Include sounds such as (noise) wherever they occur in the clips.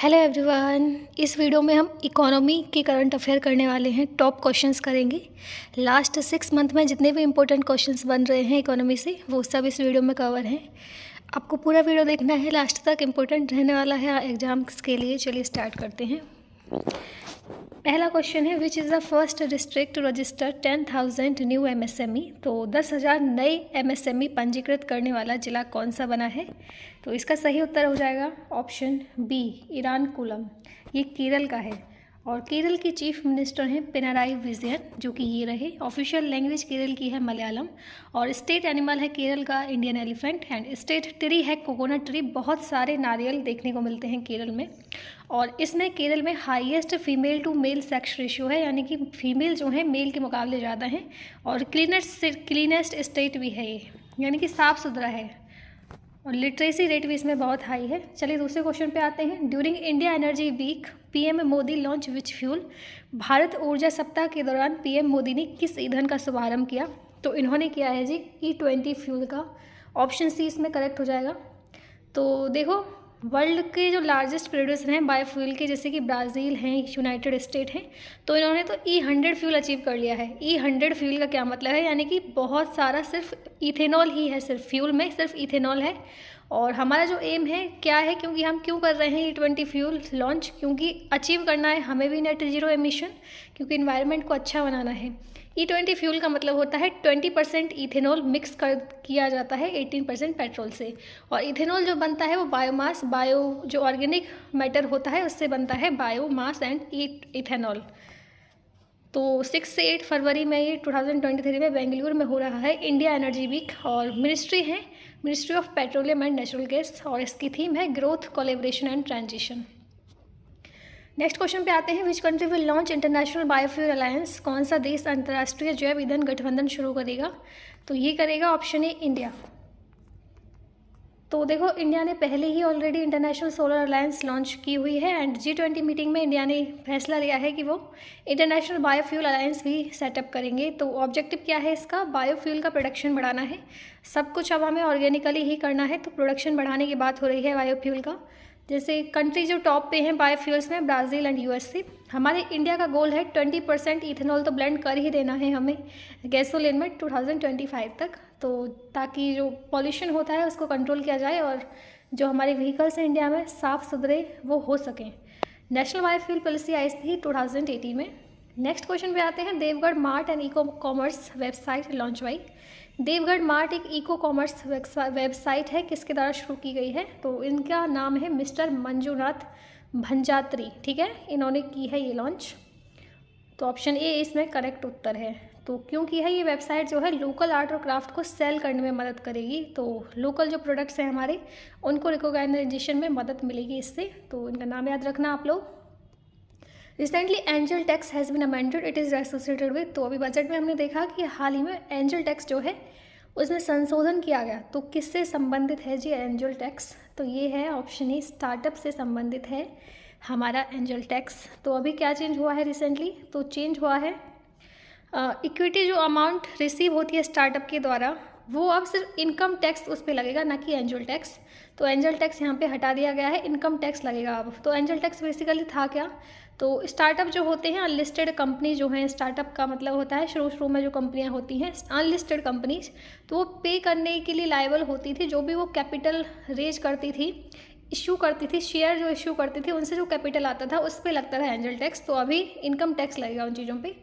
Hello everyone इस video में हम इकोनॉमी के करंट अफेयर करने वाले हैं टॉप क्वेश्चंस करेंगे लास्ट सिक्स मंथ में जितने भी इंपॉर्टेंट क्वेश्चंस बन रहे हैं इकोनॉमी से वो सब इस वीडियो में कवर हैं आपको पूरा वीडियो देखना है लास्ट तक इम्पोर्टेंट रहने वाला है एग्ज़ाम्स के लिए चलिए स्टार्ट करते हैं पहला क्वेश्चन है which is the first district register ten thousand new MSME तो दस हज़ार नए एमएसएमई e पंजीकृत करने वाला जिला कौन सा बना है तो इसका सही उत्तर हो जाएगा ऑप्शन बी ईरान ये केरल का है और केरल के चीफ मिनिस्टर हैं पिनाराई विजयन जो कि ये रहे ऑफिशियल लैंग्वेज केरल की है मलयालम और स्टेट एनिमल है केरल का Indian elephant and state tree है कोकोनट ट्री बहुत सारे नारियल देखने को मिलते हैं केरल में और इसमें केरल में highest female to male sex ratio है यानी कि फीमेल जो है मेल के मुकाबले ज़्यादा हैं और क्लीनेस्ट क्लीनेस्ट स्टेट भी है ये यानी कि साफ़ सुथरा है और लिटरेसी रेट भी इसमें बहुत हाई है चलिए दूसरे क्वेश्चन पे आते हैं during India energy week PM Modi launch which fuel Bharat ऊर्जा सप्ताह के दौरान पीएम मोदी ने किस ईंधन का शुभारंभ किया तो इन्होंने किया है जी ई ट्वेंटी फ्यूल का ऑप्शन सी इसमें करेक्ट हो जाएगा तो देखो वर्ल्ड के जो लार्जेस्ट प्रोड्यूसर हैं बायोफ्यूल के जैसे कि ब्राज़ील हैं यूनाइटेड स्टेट हैं तो इन्होंने तो E e hundred fuel achieve कर लिया है ई e हंड्रेड फ्यूल का क्या मतलब है यानी कि बहुत सारा सिर्फ इथेनॉल ही है सिर्फ फ्यूल में सिर्फ इथेनॉल है और हमारा जो एम है क्या है क्योंकि हम क्यों कर रहे हैं E e twenty fuel launch क्योंकि अचीव करना है हमें भी नेट ज़ीरो एमिशन क्योंकि इन्वायरमेंट को अच्छा बनाना है ई ट्वेंटी फ्यूल का मतलब होता है ट्वेंटी परसेंट इथेनॉल मिक्स कर किया जाता है एटीन परसेंट पेट्रोल से और इथेनॉल जो बनता है वो बायोमास बायो जो ऑर्गेनिक मैटर होता है उससे बनता है बायोमास एंड इथेनॉल तो सिक्स से एट फरवरी में ये थ्री में बेंगलुरु में हो रहा है इंडिया एनर्जी वीक और मिनिस्ट्री है ministry of petroleum and natural gas और इसकी थीम है growth collaboration and transition next question पे आते हैं which country will launch international biofuel alliance कौन सा देश अंतर्राष्ट्रीय जैव ईंधन गठबंधन शुरू करेगा तो ये करेगा ऑप्शन ए इंडिया तो देखो इंडिया ने पहले ही already international solar alliance launch की हुई है एंड जी ट्वेंटी मीटिंग में इंडिया ने फैसला लिया है कि वो इंटरनेशनल बायोफ्यूल अलायंस भी सेटअप करेंगे तो ऑब्जेक्टिव क्या है इसका बायोफ्यूल का प्रोडक्शन बढ़ाना है सब कुछ अब हमें ऑर्गेनिकली ही करना है तो प्रोडक्शन बढ़ाने की बात हो रही है बायोफ्यूल का जैसे कंट्री जो टॉप पे हैं बायोफ्यूल्स में ब्राज़ील एंड यूएसए हमारे इंडिया का गोल है ट्वेंटी परसेंट इथेनॉल तो ब्लेंड कर ही देना है हमें गैसोलिन में टू थाउजेंड ट्वेंटी फाइव तक तो ताकि जो पॉल्यूशन होता है उसको कंट्रोल किया जाए और जो हमारे व्हीकल्स हैं इंडिया में साफ़ सुथरे वो हो सकें नेशनल बायोफ्यूल पॉलिसी आई थी टू थाउजेंड एटीन में नेक्स्ट क्वेश्चन पे आते हैं Deogarh mart and e commerce website launch why Deogarh mart एक इको कॉमर्स वेबसाइट है किसके द्वारा शुरू की गई है तो इनका नाम है मिस्टर मंजूनाथ भंजात्री ठीक है इन्होंने की है ये लॉन्च तो ऑप्शन ए इसमें करेक्ट उत्तर है तो क्योंकि है ये वेबसाइट जो है लोकल आर्ट और क्राफ्ट को सेल करने में मदद करेगी तो लोकल जो प्रोडक्ट्स हैं हमारे उनको रिकोगनाइजेशन में मदद मिलेगी इससे तो इनका नाम याद रखना आप लोग recently angel tax has been amended it is associated with तो अभी बजट में हमने देखा कि हाल ही में एंजल टैक्स जो है उसमें संशोधन किया गया तो किससे संबंधित है जी एंजल टैक्स तो ये है ऑप्शन ही स्टार्टअप से संबंधित है हमारा एंजल टैक्स तो अभी क्या चेंज हुआ है रिसेंटली तो चेंज हुआ है इक्विटी uh, जो अमाउंट रिसीव होती है स्टार्टअप के द्वारा वो अब सिर्फ इनकम टैक्स उस पर लगेगा ना कि एंजल टैक्स तो एंजल टैक्स यहाँ पे हटा दिया गया है इनकम टैक्स लगेगा अब तो एंजल टैक्स बेसिकली था क्या तो स्टार्टअप जो होते हैं अनलिस्टेड कंपनी जो हैं स्टार्टअप का मतलब होता है शुरू शुरू में जो कंपनियां होती हैं अनलिस्टेड कंपनीज तो वो पे करने के लिए लाइबल होती थी जो भी वो कैपिटल रेज करती थी इशू करती थी शेयर जो इशू करती थी उनसे जो कैपिटल आता था उस पर लगता था एंजल टैक्स तो अभी इनकम टैक्स लगेगा उन चीज़ों पर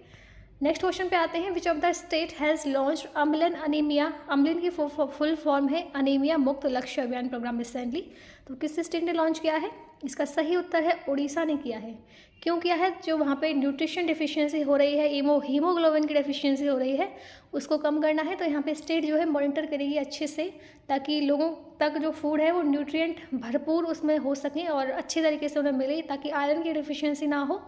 नेक्स्ट क्वेश्चन पे आते हैं which of the state has launch Amlan anaemia Amlan की फुल फॉर्म है अनीमिया मुक्त लक्ष्य अभियान प्रोग्राम रिसेंटली तो किस स्टेट ने लॉन्च किया है इसका सही उत्तर है उड़ीसा ने किया है क्यों किया है जो वहाँ पे न्यूट्रिशन डिफिशियंसी हो रही है ईमो हीमोग्लोबिन की डिफिशियंसी हो रही है उसको कम करना है तो यहाँ पे स्टेट जो है मॉनिटर करेगी अच्छे से ताकि लोगों तक जो फूड है वो न्यूट्रिएंट भरपूर उसमें हो सकें और अच्छे तरीके से उन्हें मिले ताकि आयरन की डिफिशियंसी ना हो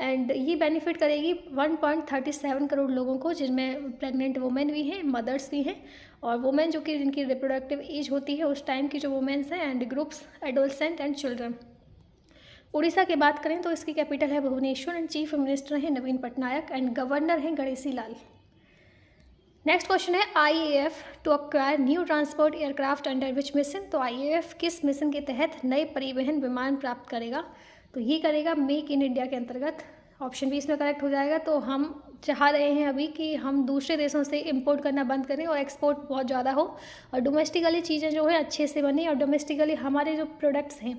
एंड ये बेनिफिट करेगी 1.37 करोड़ लोगों को जिनमें प्रेग्नेंट वुमेन भी हैं मदर्स भी हैं और वुमेन जो कि जिनकी रिप्रोडक्टिव एज होती है उस टाइम की जो वुमेन्स हैं and groups adolescent and children Odisha की बात करें तो इसकी कैपिटल है भुवनेश्वर एंड चीफ मिनिस्टर हैं नवीन पटनायक एंड गवर्नर हैं गणेशी लाल नेक्स्ट क्वेश्चन है I A F to acquire new transport aircraft under which mission तो आई ए एफ किस मिशन के तहत नए परिवहन विमान प्राप्त करेगा तो ये करेगा मेक इन इंडिया के अंतर्गत ऑप्शन भी इसमें करेक्ट हो जाएगा तो हम चाह रहे हैं अभी कि हम दूसरे देशों से इंपोर्ट करना बंद करें और एक्सपोर्ट बहुत ज़्यादा हो और डोमेस्टिकली चीज़ें जो है अच्छे से बने और डोमेस्टिकली हमारे जो प्रोडक्ट्स हैं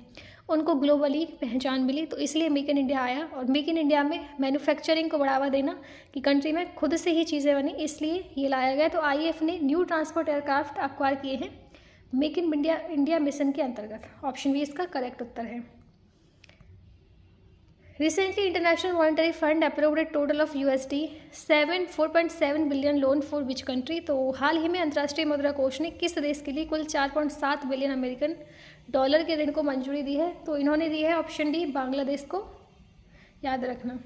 उनको ग्लोबली पहचान मिली तो इसलिए मेक इन इंडिया आया और मेक इन इंडिया में मैन्युफैक्चरिंग को बढ़ावा देना कि कंट्री में खुद से ही चीज़ें बनी इसलिए ये लाया गया तो आई ने न्यू ट्रांसपोर्ट एयरक्राफ्ट अक्वायर किए हैं make in India India mission के अंतर्गत ऑप्शन बी इसका करेक्ट उत्तर है recently fund International total of U S D seven four point seven billion loan for which country तो हाल ही में अंतर्राष्ट्रीय मुद्रा कोष ने किस देश के लिए कुल चार पॉइंट सात बिलियन अमेरिकन डॉलर के ऋण को मंजूरी दी है तो इन्होंने दी है ऑप्शन डी बांग्लादेश को याद रखना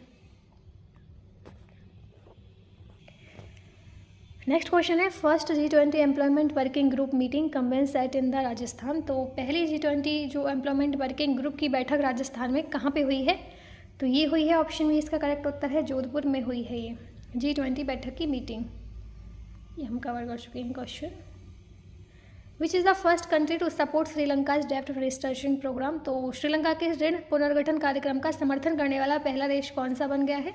नेक्स्ट क्वेश्चन है first G twenty employment working group meeting convenes at in the Rajasthan तो पहली जी ट्वेंटी जो एम्प्लॉयमेंट वर्किंग ग्रुप की बैठक राजस्थान में कहाँ पे हुई है तो ये हुई है ऑप्शन बी इसका करेक्ट उत्तर है जोधपुर में हुई है ये जी ट्वेंटी बैठक की मीटिंग ये हम कवर कर चुके हैं question which is the first country to support Sri Lanka डेप्ट रजिस्ट्रेशन प्रोग्राम तो श्रीलंका के ऋण पुनर्गठन कार्यक्रम का समर्थन करने वाला पहला देश कौन सा बन गया है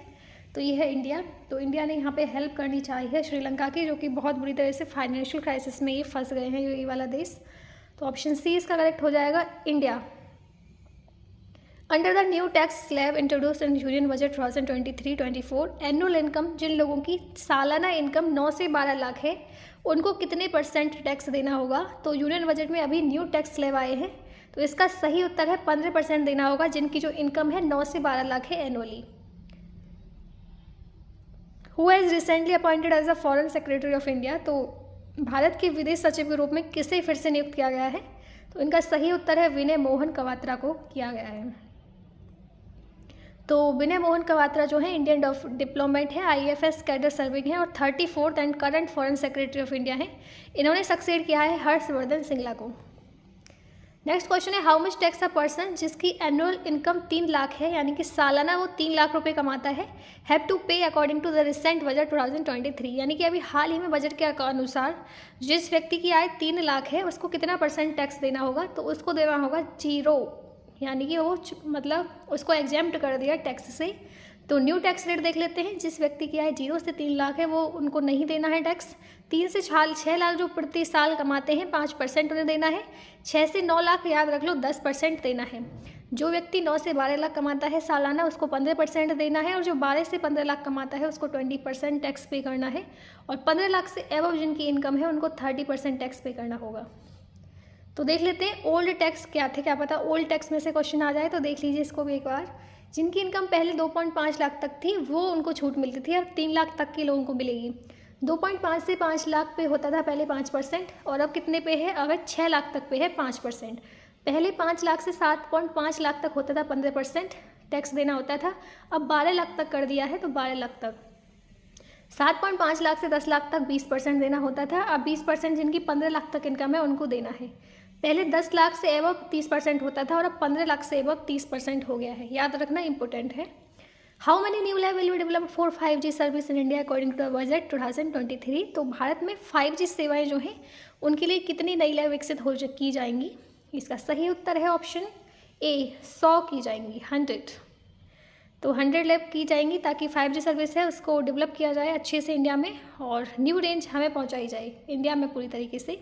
तो ये है इंडिया तो इंडिया ने यहाँ पे हेल्प करनी चाहिए श्रीलंका की जो कि बहुत बुरी तरह से फाइनेंशियल क्राइसिस में ये फंस गए हैं ये वाला देश तो ऑप्शन सी इसका करेक्ट हो जाएगा India under the new tax slab introduce in union budget two thousand twenty three twenty four annual income जिन लोगों की सालाना इनकम नौ से बारह लाख है उनको कितने परसेंट टैक्स देना होगा तो यूनियन बजट में अभी न्यू टैक्स स्लैब आए हैं तो इसका सही उत्तर है पंद्रह परसेंट देना होगा जिनकी जो इनकम है नौ से बारह लाख है annually who is recently appointed as a foreign secretary of India तो भारत के विदेश सचिव के रूप में किसे फिर से नियुक्त किया गया है तो इनका सही उत्तर है विनय मोहन कवात्रा को किया गया है तो विनय मोहन कवात्रा जो है इंडियन डिप्लोमेट है I F S cadre serving है और thirty fourth and current foreign secretary of India है इन्होंने सक्सेड किया है हर्षवर्धन सिंगला को नेक्स्ट क्वेश्चन है how much tax a person जिसकी एनुअल इनकम तीन लाख है यानी कि सालाना वो तीन लाख रुपए कमाता है have to pay according to the recent budget 2023 यानी कि अभी हाल ही में बजट के अनुसार जिस व्यक्ति की आय तीन लाख है उसको कितना परसेंट टैक्स देना होगा तो उसको देना होगा जीरो यानी कि वो मतलब उसको एग्जाम्प्ट कर दिया टैक्स से तो न्यू टैक्स रेट देख लेते हैं जिस व्यक्ति की आय जीरो से तीन लाख है वो उनको नहीं देना है टैक्स तीन से छाल छः लाख जो प्रति साल कमाते हैं पाँच परसेंट उन्हें देना है छः से नौ लाख याद रख लो दस परसेंट देना है जो व्यक्ति नौ से बारह लाख कमाता है सालाना उसको पंद्रह परसेंट देना है और जो बारह से पंद्रह लाख कमाता है उसको ट्वेंटी परसेंट टैक्स पे करना है और पंद्रह लाख से एवब जिनकी इनकम है उनको थर्टी परसेंट टैक्स पे करना होगा तो देख लेते हैं ओल्ड टैक्स क्या थे क्या पता ओल्ड टैक्स में से क्वेश्चन आ जाए तो देख लीजिए इसको भी एक बार जिनकी इनकम पहले 2.5 लाख तक थी वो उनको छूट मिलती थी अब तीन लाख तक के लोगों को मिलेगी 2.5 से 5 लाख पे होता था पहले पाँच परसेंट और अब कितने पे है अगर छः लाख तक पे है पाँच परसेंट पहले पाँच लाख से सात पॉइंट पाँच लाख तक होता था पंद्रह परसेंट टैक्स देना होता था अब बारह लाख तक कर दिया है तो बारह लाख तक सात पॉइंट पाँच लाख से दस लाख तक बीस परसेंट देना होता था अब बीस परसेंट जिनकी पंद्रह लाख तक इनकम है उनको देना है पहले दस लाख से एवं तीस परसेंट होता था और अब पंद्रह लाख से एवं तीस परसेंट हो गया है याद रखना इंपॉर्टेंट है how many new lab will be develop for five G service in India according to the budget two thousand twenty three तो भारत में फाइव जी सेवाएँ जो हैं उनके लिए कितनी नई लैब विकसित हो की जाएंगी इसका सही उत्तर है ऑप्शन ए सौ की जाएंगी हंड्रेड तो हंड्रेड लैब की जाएंगी ताकि फाइव जी सर्विस है उसको डेवलप किया जाए अच्छे से इंडिया में और न्यू रेंज हमें पहुंचाई जाए इंडिया में पूरी तरीके से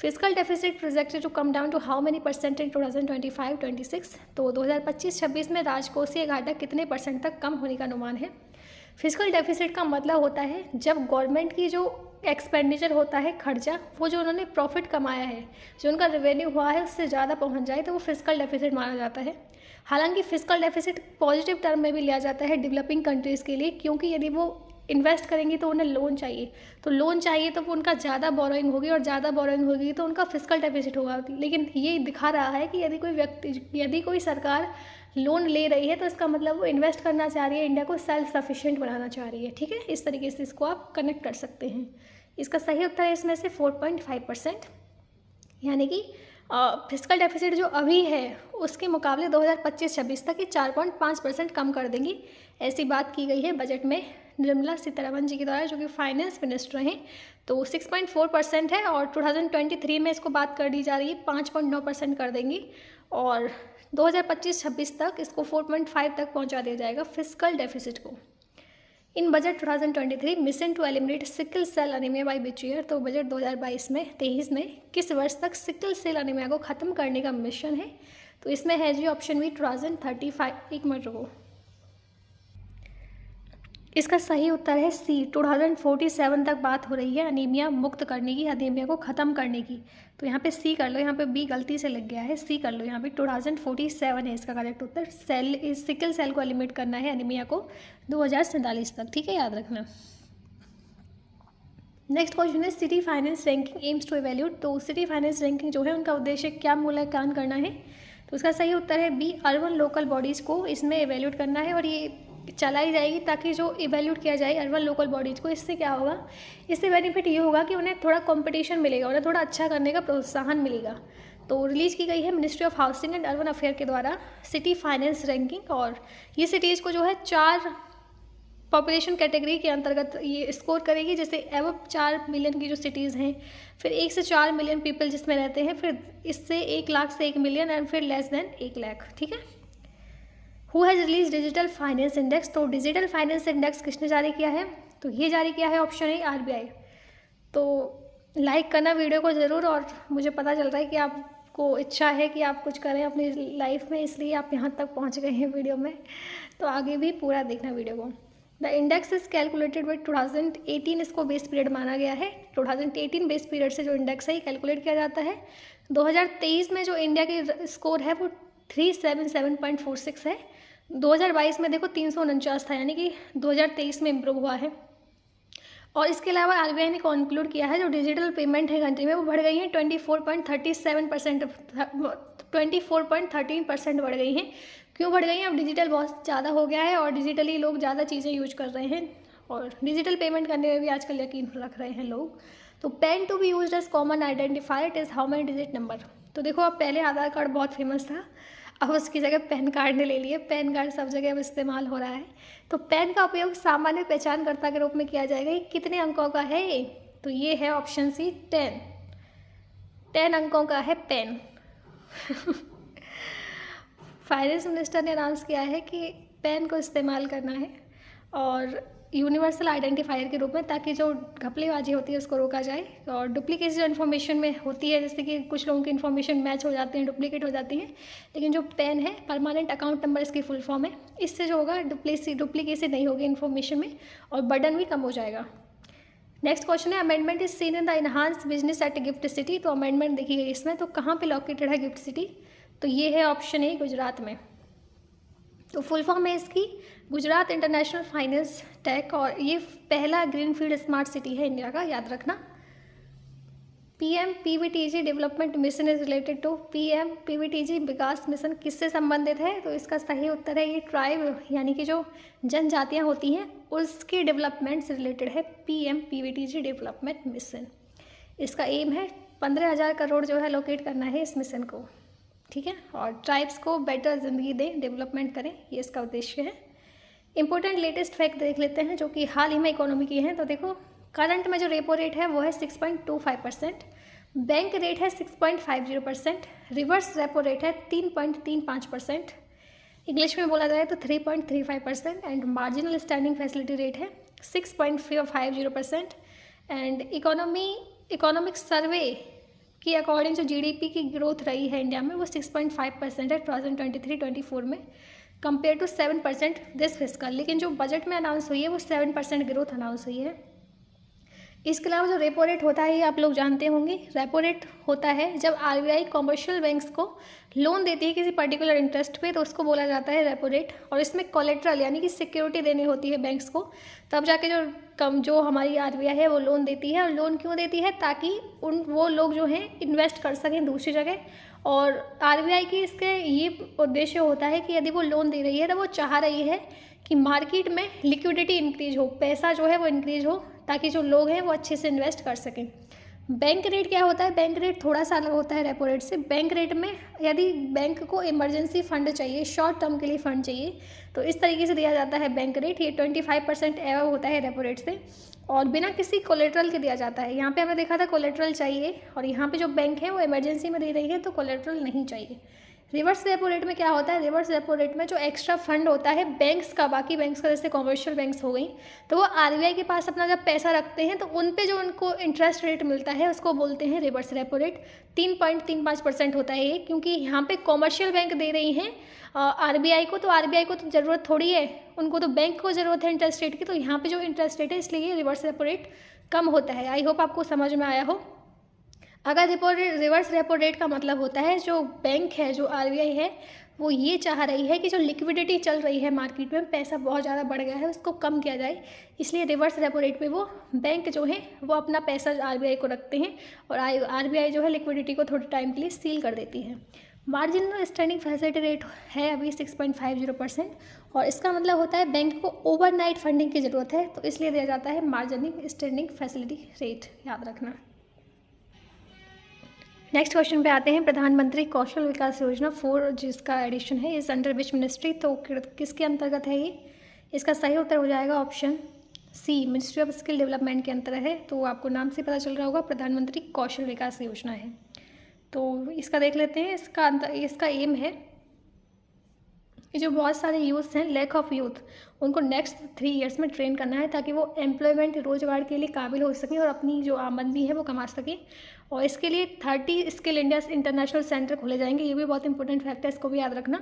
physical deficit projected to come down to how many percent in two thousand twenty five twenty six तो दो हज़ार पच्चीस छब्बीस में राजकोषीय घाटा कितने परसेंट तक कम होने का अनुमान है फिजिकल डेफिसिट का मतलब होता है जब गवर्नमेंट की जो एक्सपेंडिचर होता है खर्चा वो जो उन्होंने प्रॉफिट कमाया है जो उनका रेवेन्यू हुआ है उससे ज़्यादा पहुँच जाए तो वो फिजिकल डेफिसिट माना जाता है हालांकि फिजिकल डेफिसिट पॉजिटिव टर्म में भी लिया जाता है डेवलपिंग कंट्रीज़ के लिए क्योंकि यदि वो इन्वेस्ट करेंगी तो उन्हें लोन चाहिए तो लोन चाहिए तो वो उनका ज़्यादा बोरोइंग होगी और ज़्यादा बोरोइंग होगी तो उनका फिजिकल डेफिसिट होगा लेकिन ये दिखा रहा है कि यदि कोई व्यक्ति यदि कोई सरकार लोन ले रही है तो इसका मतलब वो इन्वेस्ट करना चाह रही है इंडिया को सेल्फ सफिशियंट बनाना चाह रही है ठीक है इस तरीके से इसको आप कनेक्ट कर सकते हैं इसका सही उत्तर है इसमें से फोर पॉइंट फाइव परसेंट यानी कि फिजिकल डेफिसिट जो अभी है उसके मुकाबले 2025-26 तक ये 4.5 परसेंट कम कर देंगी ऐसी बात की गई है बजट में निर्मला सीतारमन जी के द्वारा जो कि फाइनेंस मिनिस्टर हैं तो 6.4 परसेंट है और 2023 में इसको बात कर दी जा रही है 5.9 परसेंट कर देंगी और 2025-26 तक इसको 4.5 तक पहुंचा दिया जाएगा फिजिकल डेफिसिट को in budget 2023 mission to eliminate sickle cell anaemia by which year तो बजट 2022 में तेईस में किस वर्ष तक सिकल सेल अनिमिया को ख़त्म करने का मिशन है तो इसमें है जी option B two thousand thirty five एक मिनट रुको इसका सही उत्तर है सी 2047 तक बात हो रही है अनीमिया मुक्त करने की अनीमिया को ख़त्म करने की तो यहाँ पे सी कर लो यहाँ पे बी गलती से लग गया है सी कर लो यहाँ पे 2047 है इसका करेक्ट उत्तर सेल इस सिकल सेल को एलिमिनेट करना है अनीमिया को दो तक ठीक है याद रखना नेक्स्ट क्वेश्चन है city finance ranking aims to evaluate तो सिटी फाइनेंस रैंकिंग जो है उनका उद्देश्य क्या मूल्यांकन करना है तो उसका सही उत्तर है बी अर्बन लोकल बॉडीज़ को इसमें एवेल्यूट करना है और ये चलाई जाएगी ताकि जो इवेल्यूट किया जाए अर्बन लोकल बॉडीज़ को इससे क्या होगा इससे बेनिफिट ये होगा कि उन्हें थोड़ा कॉम्पिटिशन मिलेगा उन्हें थोड़ा अच्छा करने का प्रोत्साहन मिलेगा तो रिलीज़ की गई है ministry of housing and urban affair के द्वारा सिटी फाइनेंस रैंकिंग और ये सिटीज़ को जो है चार पॉपुलेशन कैटेगरी के अंतर्गत ये स्कोर करेगी जैसे एव चार मिलियन की जो सिटीज़ हैं फिर एक से चार मिलियन पीपल जिसमें रहते हैं फिर इससे एक लाख से एक मिलियन एंड फिर लेस देन एक लाख ठीक है who has release digital finance index तो डिजिटल फाइनेंस इंडेक्स किसने जारी किया है तो ये जारी किया है ऑप्शन ए आर तो लाइक करना वीडियो को ज़रूर और मुझे पता चल रहा है कि आपको इच्छा है कि आप कुछ करें अपनी लाइफ में इसलिए आप यहाँ तक पहुँच गए हैं वीडियो में तो आगे भी पूरा देखना वीडियो को the index is calculated with 2018 इसको बेस पीरियड माना गया है 2018 बेस पीरियड से जो इंडेक्स है ये कैलकुलेट किया जाता है 2023 में जो इंडिया की स्कोर है वो 377.46 है 2022 में देखो तीन था यानी कि 2023 में इम्प्रूव हुआ है और इसके अलावा आर ने कंक्लूड किया है जो डिजिटल पेमेंट है कंट्री में वो बढ़ गई हैं twenty four point thirty seven percent twenty four point thirteen percent बढ़ गई हैं क्यों बढ़ गई हैं अब डिजिटल बहुत ज़्यादा हो गया है और डिजिटली लोग ज़्यादा चीज़ें यूज कर रहे हैं और डिजिटल पेमेंट करने में भी आजकल यकीन रख रहे हैं लोग तो PAN to be use as common identified is how many digit number तो देखो अब पहले आधार कार्ड बहुत फेमस था अब उसकी जगह पैन कार्ड ने ले लिया पैन कार्ड सब जगह अब इस्तेमाल हो रहा है तो पैन का उपयोग सामान्य पहचानकर्ता के रूप में किया जाएगा ये कितने अंकों का है तो ये है ऑप्शन सी टेन टेन अंकों का है पेन (laughs) फाइनेंस मिनिस्टर ने अनाउंस किया है कि पेन को इस्तेमाल करना है और यूनिवर्सल आइडेंटिफायर के रूप में ताकि जो घपलेबाजी होती है उसको रोका जाए और डुप्लीकेट जो इन्फॉर्मेशन में होती है जैसे कि कुछ लोगों की इन्फॉर्मेशन मैच हो जाती है डुप्लीकेट हो जाती है लेकिन जो पेन है परमानेंट अकाउंट नंबर इसकी फुल फॉर्म है इससे जो होगा डुप्लीसी डुप्लीकेसी नहीं होगी इन्फॉर्मेशन में और बर्डन भी कम हो जाएगा नेक्स्ट क्वेश्चन है amendment is seen in the enhance business at GIFT city तो अमेंडमेंट देखी गई इसमें तो कहाँ पर लोकेटेड है गिफ्ट सिटी तो ये है ऑप्शन ए गुजरात में तो फुल फॉर्म है इसकी गुजरात इंटरनेशनल फाइनेंस टेक और ये पहला ग्रीनफील्ड स्मार्ट सिटी है इंडिया का याद रखना P M P V T G development mission is related to P M P V T G विकास मिशन किससे संबंधित है तो इसका सही उत्तर है ये ट्राइब यानी कि जो जनजातियाँ होती हैं उसके डेवलपमेंट से रिलेटेड है P M P V T G development mission इसका एम है पंद्रह हज़ार करोड़ जो है लोकेट करना है इस मिशन को ठीक है और ट्राइब्स को बेटर ज़िंदगी दें डेवलपमेंट करें ये इसका उद्देश्य है इंपॉर्टेंट लेटेस्ट फैक्ट देख लेते हैं जो कि हाल ही में इकोनॉमी की हैं तो देखो करंट में जो रेपो रेट है वो है six point two five percent bank rate है six point five zero percent reverse repo rate है तीन पॉइंट तीन पाँच परसेंट इंग्लिश में बोला जाए तो three point three five percent and marginal standing facility rate है six point five zero percent and economy economic survey कि अकॉर्डिंग जो जीडीपी की ग्रोथ रही है इंडिया में वो सिक्स पॉइंट फाइव परसेंट है two thousand twenty three twenty four में compare to seven percent this physical लेकिन जो बजट में अनाउंस हुई है वो सेवन परसेंट ग्रोथ अनाउंस हुई है इसके अलावा जो रेपो रेट होता है ये आप लोग जानते होंगे रेपो रेट होता है जब आर कमर्शियल बैंक्स को लोन देती है किसी पर्टिकुलर इंटरेस्ट पे तो उसको बोला जाता है रेपो रेट और इसमें कोलेट्रल यानी कि सिक्योरिटी देनी होती है बैंक्स को तब जाके जो कम जो हमारी आर है वो लोन देती है और लोन क्यों देती है ताकि उन वो लोग जो हैं इन्वेस्ट कर सकें दूसरी जगह और आर की इसके ये उद्देश्य होता है कि यदि वो लोन दे रही है तो वो चाह रही है कि मार्केट में लिक्विडिटी इंक्रीज हो पैसा जो है वो इंक्रीज हो ताकि जो लोग हैं वो अच्छे से इन्वेस्ट कर सकें बैंक रेट क्या होता है बैंक रेट थोड़ा सा अलग होता है रेपो रेट से बैंक रेट में यदि बैंक को इमरजेंसी फंड चाहिए शॉर्ट टर्म के लिए फंड चाहिए तो इस तरीके से दिया जाता है बैंक रेट ये ट्वेंटी फाइव परसेंट एव होता है रेपो रेट से और बिना किसी कोलेट्रल के दिया जाता है यहाँ पे हमें देखा था कोलेट्रल चाहिए और यहाँ पे जो बैंक है वो इमरजेंसी में दे रही है तो कोलेट्रल नहीं चाहिए रिवर्स रेपो रेट में क्या होता है रिवर्स रेपो रेट में जो एक्स्ट्रा फंड होता है बैंक्स का बाकी बैंक्स का जैसे कॉमर्शियल बैंक्स हो गई तो वो आर के पास अपना जब पैसा रखते हैं तो उन पे जो उनको इंटरेस्ट रेट मिलता है उसको बोलते हैं रिवर्स रेपो रेट तीन पॉइंट तीन पाँच परसेंट होता है ये क्योंकि यहाँ पे कॉमर्शियल बैंक दे रही हैं आर को तो आर को तो ज़रूरत थोड़ी है उनको तो बैंक को ज़रूरत है इंटरेस्ट रेट की तो यहाँ पर जो इंटरेस्ट रेट है इसलिए रिवर्स रेपो रेट कम होता है आई होप आपको समझ में आया हो अगर रिपो रिवर्स रेपो रेट का मतलब होता है जो बैंक है जो आर है वो ये चाह रही है कि जो लिक्विडिटी चल रही है मार्केट में पैसा बहुत ज़्यादा बढ़ गया है उसको कम किया जाए इसलिए रिवर्स रेपो रेट में वो बैंक जो है वो अपना पैसा आर को रखते हैं और आर जो है लिक्विडिटी को थोड़े टाइम के लिए सील कर देती है मार्जिनल स्टैंडिंग फैसिलिटी रेट है अभी six point five zero percent और इसका मतलब होता है बैंक को ओवरनाइट फंडिंग की ज़रूरत है तो इसलिए दिया जाता है मार्जिनिंग स्टैंडिंग फैसिलिटी रेट याद रखना नेक्स्ट क्वेश्चन पे आते हैं प्रधानमंत्री कौशल विकास योजना फोर जिसका एडिशन है इस अंडर विच मिनिस्ट्री तो किसके अंतर्गत है ये इसका सही उत्तर हो जाएगा option C ministry of skill development के अंतर है तो आपको नाम से पता चल रहा होगा प्रधानमंत्री कौशल विकास योजना है तो इसका देख लेते हैं इसका अंतर इसका एम है कि जो बहुत सारे यूथ हैं लैक ऑफ यूथ उनको नेक्स्ट थ्री इयर्स में ट्रेन करना है ताकि वो एम्प्लॉयमेंट रोजगार के लिए काबिल हो सकें और अपनी जो आमदनी है वो कमा सकें और इसके लिए thirty skill India international centre खोले जाएंगे ये भी बहुत इंपॉर्टेंट फैक्ट है इसको भी याद रखना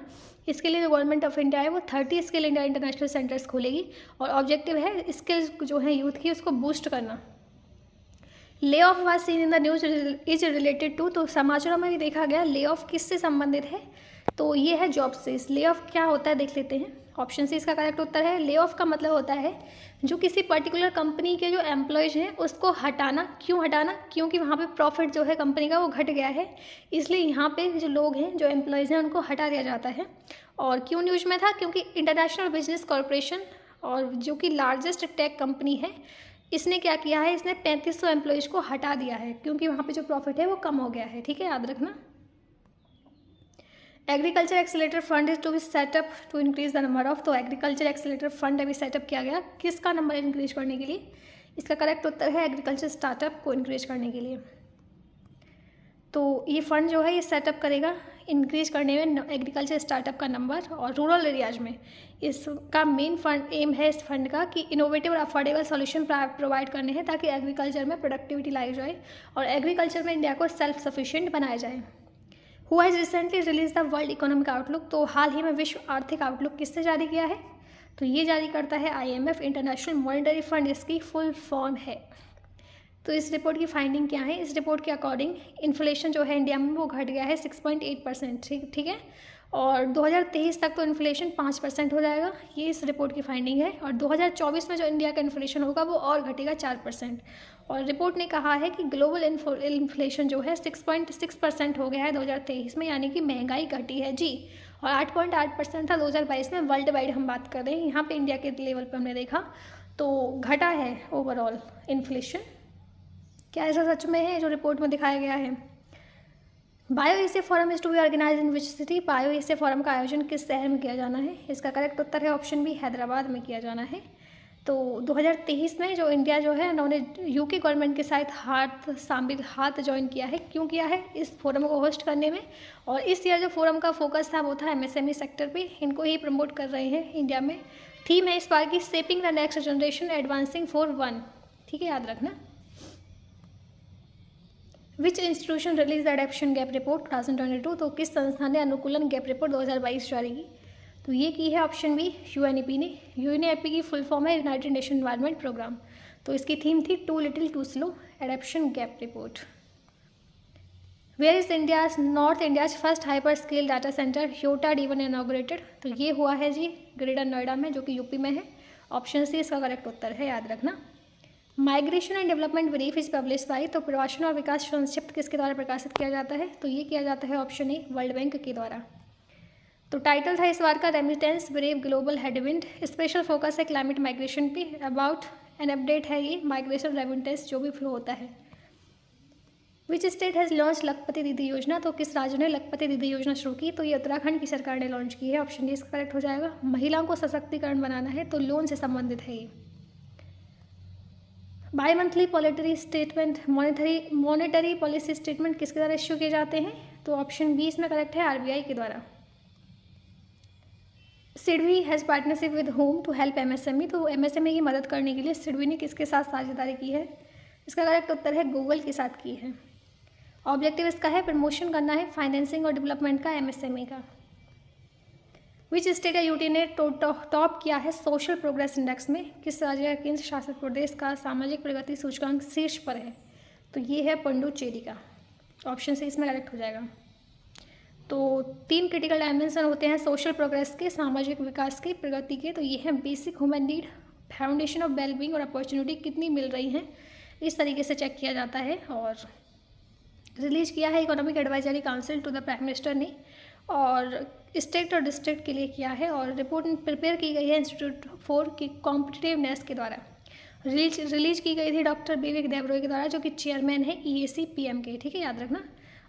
इसके लिए जो गवर्नमेंट ऑफ इंडिया है वो thirty skill India international centres खोलेगी और ऑब्जेक्टिव है स्किल्स जो है यूथ की उसको बूस्ट करना ले of was seen in the news is related to तो समाचारों में भी देखा गया ले ऑफ किससे संबंधित है तो ये है जॉब से ले ऑफ क्या होता है देख लेते हैं ऑप्शन सी इसका करेक्ट उत्तर है ले ऑफ का मतलब होता है जो किसी पर्टिकुलर कंपनी के जो एम्प्लॉयज़ हैं उसको हटाना क्यों हटाना क्योंकि वहाँ पे प्रॉफिट जो है कंपनी का वो घट गया है इसलिए यहाँ पे जो लोग हैं जो एम्प्लॉयज़ हैं उनको हटा दिया जाता है और क्यों न्यूज में था क्योंकि इंटरनेशनल बिजनेस कॉरपोरेशन और जो कि लार्जेस्ट टेक कंपनी है इसने क्या किया है इसने पैंतीस सौ को हटा दिया है क्योंकि वहाँ पर जो प्रॉफिट है वो कम हो गया है ठीक है याद रखना agriculture accelerator fund is to be set up to increase the number of तो एग्रीकल्चर एक्सेलेटर फंड अभी सेटअप किया गया किसका नंबर इंक्रीज करने के लिए इसका करेक्ट उत्तर है एग्रीकल्चर स्टार्टअप को इंक्रीज करने के लिए तो ये फंड जो है ये सेटअप करेगा इंक्रीज करने में एग्रीकल्चर स्टार्टअप का नंबर और रूरल एरियाज में इसका मेन फंड एम है इस फंड का कि इनोवेटिव और अफोर्डेबल सॉल्यूशन प्रोवाइड करने हैं ताकि एग्रीकल्चर में प्रोडक्टिविटी लाई जाए और एग्रीकल्चर में इंडिया को सेल्फ सफिशिएंट बनाया जाए who has recently release the world economic outlook तो हाल ही में विश्व आर्थिक आउटलुक किसने जारी किया है तो ये जारी करता है आईएमएफ इंटरनेशनल मॉनिटरी फंड इसकी फुल फॉर्म है तो इस रिपोर्ट की फाइंडिंग क्या है इस रिपोर्ट के अकॉर्डिंग इन्फ्लेशन जो है इंडिया में वो घट गया है सिक्स पॉइंट एट परसेंट ठीक ठीक है और दो हज़ार तेईस तक तो इन्फ्लेशन पाँच परसेंट हो जाएगा ये इस रिपोर्ट की फाइंडिंग है और दो हज़ार चौबीस में जो इंडिया का इन्फ्लेशन होगा वो और घटेगा चार परसेंट और रिपोर्ट ने कहा है कि ग्लोबल इन्फ्लेशन जो है 6.6 परसेंट हो गया है 2023 में यानी कि महंगाई घटी है जी और 8.8 परसेंट था 2022 में वर्ल्ड वाइड हम बात कर रहे हैं यहाँ पे इंडिया के लेवल पर हमने देखा तो घटा है ओवरऑल इन्फ्लेशन क्या ऐसा सच में है जो रिपोर्ट में दिखाया गया है bio asia forum is to be organize in which city bio asia forum का आयोजन किस शहर में किया जाना है इसका करेक्ट उत्तर है ऑप्शन बी हैदराबाद में किया जाना है तो 2023 में जो इंडिया जो है उन्होंने यूके गवर्नमेंट के साथ हाथ शामिल हाथ ज्वाइन किया है क्यों किया है इस फोरम को होस्ट करने में और इस ईयर जो फोरम का फोकस था वो था एमएसएमई सेक्टर e पे इनको ही प्रमोट कर रहे हैं इंडिया में थीम है इस बार की shaping the next generation advancing for one ठीक है याद रखना which institution release the gap report 2022 तो किस संस्था ने अनुकूलन गैप रिपोर्ट 2022 जारी की तो ये की है option B U N E P ने यू एन ए पी की फुल फॉर्म है यूनाइटेड नेशन इन्वायरमेंट प्रोग्राम तो इसकी थीम थी too little too slow adaptation gap report where is India north India's first hyper scale data centre Yotta D one inaugurated तो ये हुआ है जी greater Noida में जो कि यूपी में है ऑप्शन सी इसका करेक्ट उत्तर है याद रखना migration and development brief is publish by तो प्रवासन और विकास संक्षिप्त किसके द्वारा प्रकाशित किया जाता है तो ये किया जाता है ऑप्शन ए वर्ल्ड बैंक के द्वारा तो टाइटल था इस बार का remittance brave global headwind special focus है क्लाइमेट माइग्रेशन पे अबाउट एन अपडेट है ये माइग्रेशन रेमिटेंस जो भी फ्लो होता है विच स्टेट हैज़ लॉन्च लखपति दीदी योजना तो किस राज्य ने लखपति दीदी योजना शुरू की तो ये उत्तराखंड की सरकार ने लॉन्च की है ऑप्शन डी इसका करेक्ट हो जाएगा महिलाओं को सशक्तिकरण बनाना है तो लोन से संबंधित है ये bimonthly policy statement monetary monetary policy statement किसके द्वारा इश्यू किए जाते हैं तो ऑप्शन बी इसमें करेक्ट है आरबीआई के द्वारा SIDBI has partnership with home to help MSME तो एमएसएमई e की मदद करने के लिए सिडवी ने किसके साथ साझेदारी की है इसका करेक्ट उत्तर है गूगल के साथ की है ऑब्जेक्टिव इसका है प्रमोशन करना है फाइनेंसिंग और डेवलपमेंट का एमएसएमई e का विच स्टेट या यूटी ने टॉप किया है सोशल प्रोग्रेस इंडेक्स में किस राज्य या केंद्र शासित प्रदेश का सामाजिक प्रगति सूचकांक शीर्ष पर है तो ये है पंडुचेरी का ऑप्शन से इसमें करेक्ट हो जाएगा तो तीन क्रिटिकल डायमेंशन होते हैं सोशल प्रोग्रेस के सामाजिक विकास के प्रगति के तो ये हैं basic human need foundation of wellbeing और अपॉर्चुनिटी कितनी मिल रही हैं इस तरीके से चेक किया जाता है और रिलीज किया है economic advisory council to the prime minister ने और स्टेट और डिस्ट्रिक्ट के लिए किया है और रिपोर्ट प्रिपेयर की गई है इंस्टीट्यूट फॉर की कॉम्पिटिटिवनेस के द्वारा रिलीज रिलीज की गई थी डॉक्टर विवेक देवरोय के द्वारा जो कि चेयरमैन है ई ए सी पी एम के ठीक है याद रखना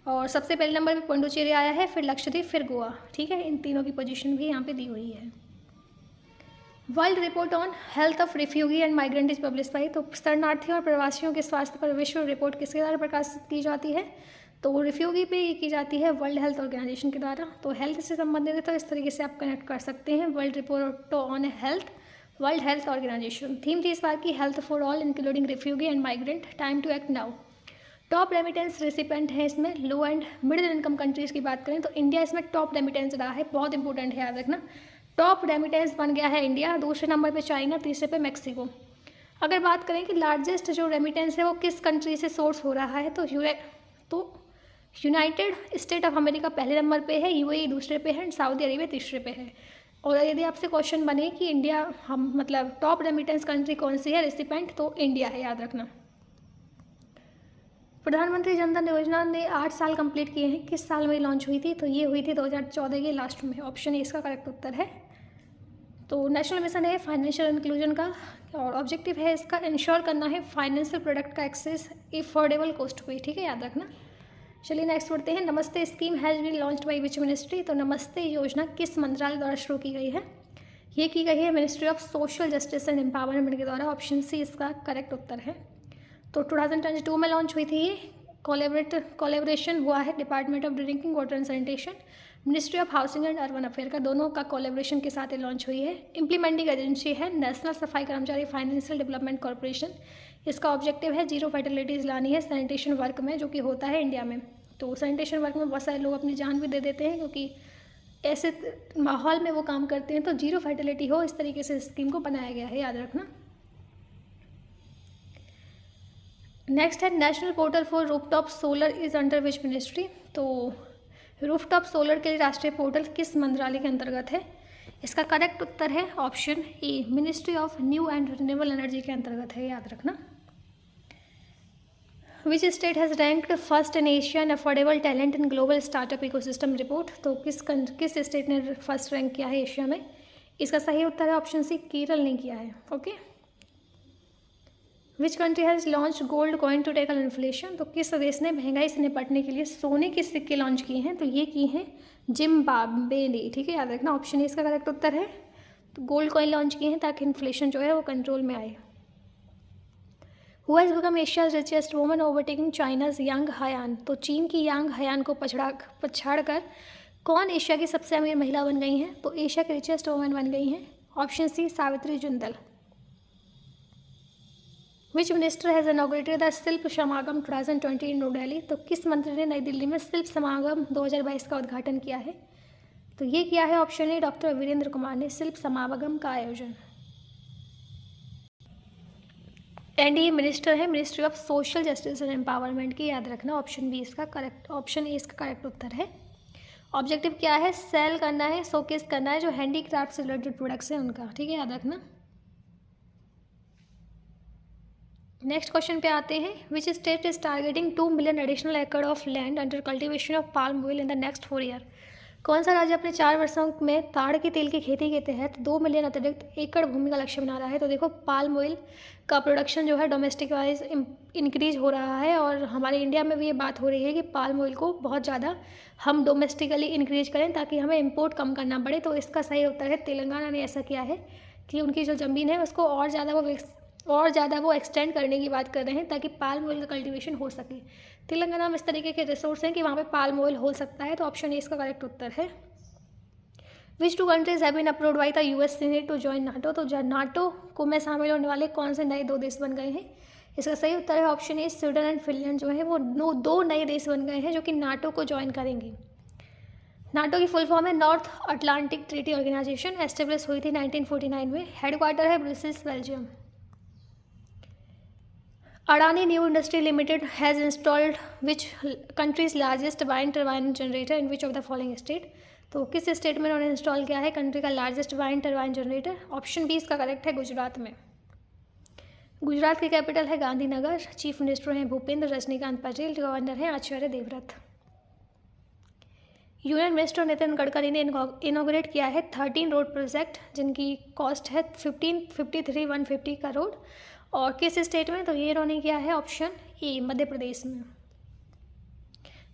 और सबसे पहले नंबर पे पुंडुचेरी आया है फिर लक्षद्वीप फिर गोवा ठीक है इन तीनों की पोजीशन भी यहाँ पे दी हुई है world report on health of refugee and migrant is publish by तो शरणार्थियों और प्रवासियों के स्वास्थ्य पर विश्व रिपोर्ट किसके द्वारा प्रकाशित की जाती है तो रिफ्यूगी पे की जाती है वर्ल्ड हेल्थ ऑर्गेनाइजेशन के द्वारा तो हेल्थ से संबंधित है तो इस तरीके से आप कनेक्ट कर सकते हैं world report on health world health organisation theme थी इस बार की health for all including refugee and migrant time to act now top remittance recipient है इसमें low and middle income countries की बात करें तो इंडिया इसमें टॉप रेमिटेंस रहा है बहुत इंपॉर्टेंट है याद रखना टॉप रेमिटेंस बन गया है इंडिया दूसरे नंबर पे चाइना तीसरे पे मैक्सिको अगर बात करें कि लार्जेस्ट जो रेमिटेंस है वो किस कंट्री से सोर्स हो रहा है तो यूरे तो यूनाइटेड स्टेट ऑफ अमेरिका पहले नंबर पर है यू e दूसरे पे है एंड सऊदी अरेबिया तीसरे पे है और यदि आपसे क्वेश्चन बने कि इंडिया हम मतलब टॉप रेमिटेंस कंट्री कौन सी है रेसिपेंट तो इंडिया है याद रखना प्रधानमंत्री जनधन योजना ने आठ साल कंप्लीट किए हैं किस साल में लॉन्च हुई थी तो ये हुई थी 2014 के लास्ट में ऑप्शन ए इसका करेक्ट उत्तर है तो नेशनल मिशन है फाइनेंशियल इंक्लूजन का और ऑब्जेक्टिव है इसका इंश्योर करना है फाइनेंशियल प्रोडक्ट का एक्सेस एफोर्डेबल कॉस्ट पे ठीक है याद रखना चलिए नेक्स्ट बढ़ते हैं Namaste scheme has been launch by which ministry तो नमस्ते योजना किस मंत्रालय द्वारा शुरू की गई है ये की गई है ministry of social justice and empowerment के द्वारा ऑप्शन सी इसका करेक्ट उत्तर है तो 2022 में लॉन्च हुई थी ये कोलेबरेट कोलेबरेशन हुआ है department of drinking water and sanitation ministry of housing and urban affair का दोनों का कोलेब्रेशन के साथ ये लॉन्च हुई है इंप्लीमेंटिंग एजेंसी है national Safai Karmachari financial development corporation इसका ऑब्जेक्टिव है जीरो फर्टिलिटीज लानी है सैनिटेशन वर्क में जो कि होता है इंडिया में तो सैनिटेशन वर्क में बहुत सारे लोग अपनी जान भी दे देते हैं क्योंकि ऐसे माहौल में वो काम करते हैं तो जीरो फैटिलिटी हो इस तरीके से स्कीम को बनाया गया है याद रखना नेक्स्ट है national portal for rooftop solar is under which ministry तो रूफटॉप सोलर के लिए राष्ट्रीय पोर्टल किस मंत्रालय के अंतर्गत है इसका करेक्ट उत्तर है option A ministry of new and renewable energy के अंतर्गत है याद रखना which state has ranked first in Asia and affordable talent in global startup ecosystem report तो किस किस स्टेट ने फर्स्ट रैंक किया है एशिया में इसका सही उत्तर है ऑप्शन सी केरल ने किया है okay okay? Which country has launch gold coin to tackle inflation तो किस देश ने महंगाई से निपटने के लिए सोने के सिक्के लॉन्च किए हैं तो ये किए हैं जिम्बाब्वे ने ठीक है याद रखना ऑप्शन ए इसका करेक्ट उत्तर है तो गोल्ड कॉइन लॉन्च किए हैं ताकि इन्फ्लेशन जो है वो कंट्रोल में आए हुआ इस become Asia's richest woman overtaking China's Yang Huiyan तो चीन की यांग हयान को पछड़ा पछाड़ कर कौन एशिया की सबसे अमीर महिला बन गई हैं तो एशिया की रिचेस्ट वोमन बन गई हैं option C Savitri Jindal which minister has inaugurated the Shilp Samagam twenty in new daily तो किस मंत्री ने नई दिल्ली में शिल्प समागम 2022 का उद्घाटन किया है तो ये किया है option A doctor Virendra Kumar ने शिल्प समागम का आयोजन एंड ये मिनिस्टर है ministry of social justice and empowerment की याद रखना ऑप्शन बी इसका करेक्ट ऑप्शन ए इसका करेक्ट उत्तर है ऑब्जेक्टिव क्या है सेल करना है शोकेस करना है जो हैंडीक्राफ्ट से रिलेटेड प्रोडक्ट्स हैं उनका ठीक है याद रखना नेक्स्ट क्वेश्चन पे आते हैं which state is targeting two million additional acre of land under cultivation of palm oil in the next four year कौन सा राज्य अपने चार वर्षों में ताड़ के तेल की खेती के तहत दो मिलियन अतिरिक्त एकड़ भूमि का लक्ष्य बना रहा है तो देखो पाल्म ऑयल का प्रोडक्शन जो है डोमेस्टिक वाइज इंक्रीज हो रहा है और हमारे इंडिया में भी ये बात हो रही है कि पाल्म ऑयल को बहुत ज़्यादा हम डोमेस्टिकली इंक्रीज करें ताकि हमें इम्पोर्ट कम करना पड़े तो इसका सही उत्तर है तेलंगाना ने ऐसा किया है कि उनकी जो ज़मीन है उसको और ज़्यादा वो और ज़्यादा वो एक्सटेंड करने की बात कर रहे हैं ताकि पाल मोइल का कल्टीवेशन हो सके तेलंगाना में इस तरीके के रिसोर्स हैं कि वहाँ पे पाल मोइल हो सकता है तो ऑप्शन ए इसका करेक्ट उत्तर है which two countries have been approve by the U S senate to join NATO तो नाटो को में शामिल होने वाले कौन से नए दो देश बन गए हैं इसका सही उत्तर है option A Sweden and Finland जो है वो नो दो नए देश बन गए हैं जो कि नाटो को ज्वाइन करेंगे नाटो की फुल फॉर्म है north Atlantic treaty organisation establish हुई थी 1949 में हेडक्वार्टर है Brussels Belgium Adani New Industry Limited has installed which country's largest wind turbine generator in which of the following state? तो किस स्टेट में उन्होंने इंस्टॉल किया है कंट्री का largest wind turbine generator option B इसका करेक्ट है गुजरात में गुजरात की कैपिटल है गांधीनगर चीफ मिनिस्टर हैं भूपेंद्र रजनीकांत पटेल गवर्नर हैं आचार्य देवव्रत यूनियन मिनिस्टर नितिन गडकरी ने इनोग्रेट किया है थर्टीन रोड प्रोजेक्ट जिनकी कॉस्ट है fifteen fifty three one fifty crore और किस स्टेट में तो ये इन्होंने किया है ऑप्शन ए मध्य प्रदेश में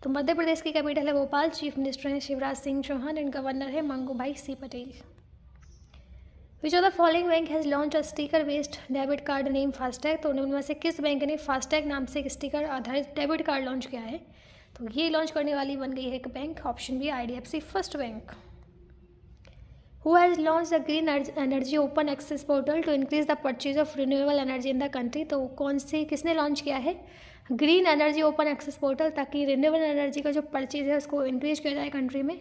तो मध्य प्रदेश की कैपिटल है भोपाल चीफ मिनिस्टर हैं शिवराज सिंह चौहान एंड गवर्नर है Mangubhai C Patel which of the following bank has launch a sticker based debit card name FASTag तो उनमें से किस बैंक ने फास्टैग नाम से एक स्टिकर आधारित डेबिट कार्ड लॉन्च किया है तो ये लॉन्च करने वाली बन गई है एक bank option B I first bank who has launched the green energy open access portal to increase the purchase of renewable energy in the country तो कौन सी किसने लॉन्च किया है green energy open access portal ताकि renewable energy का जो purchase है उसको इंक्रीज किया जाए कंट्री में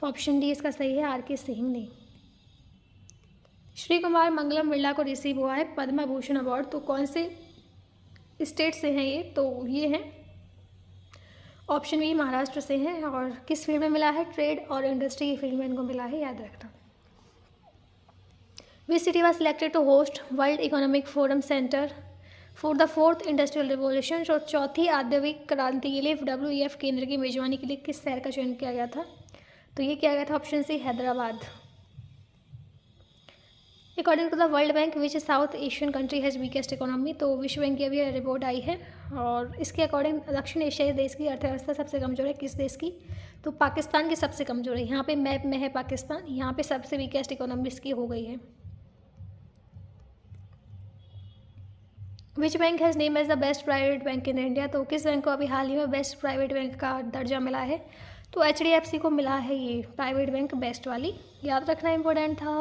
तो ऑप्शन डी इसका सही है आर के सिंह ने श्री कुमार मंगलम बिरला को रिसीव हुआ है पद्म भूषण अवार्ड तो कौन से स्टेट से हैं ये तो ये हैं ऑप्शन बी महाराष्ट्र से हैं और किस फील्ड में मिला है ट्रेड और इंडस्ट्री की फील्ड में इनको मिला है याद रखना which city was selected to host world economic forum centre for the fourth industrial revolution और चौथी औद्योगिक क्रांति के लिए डब्ल्यू एफ e केंद्र की मेजबानी के लिए किस शहर का चयन किया गया था तो ये किया गया था option C Hyderabad according to the world bank which south Asian country has weakest economy तो विश्व बैंक की अभी रिपोर्ट आई है और इसके अकॉर्डिंग दक्षिण एशियाई देश की अर्थव्यवस्था सबसे कमज़ोर है किस देश की तो पाकिस्तान की सबसे कमज़ोर है यहाँ पे मैप में है पाकिस्तान यहाँ पे सबसे वीकेस्ट इकोनॉमी इसकी हो गई है which bank has name as the best private bank in India तो किस बैंक को अभी हाल ही में बेस्ट प्राइवेट बैंक का दर्जा मिला है तो एच डी एफ सी को मिला है ये प्राइवेट बैंक बेस्ट वाली याद रखना इम्पोर्टेंट था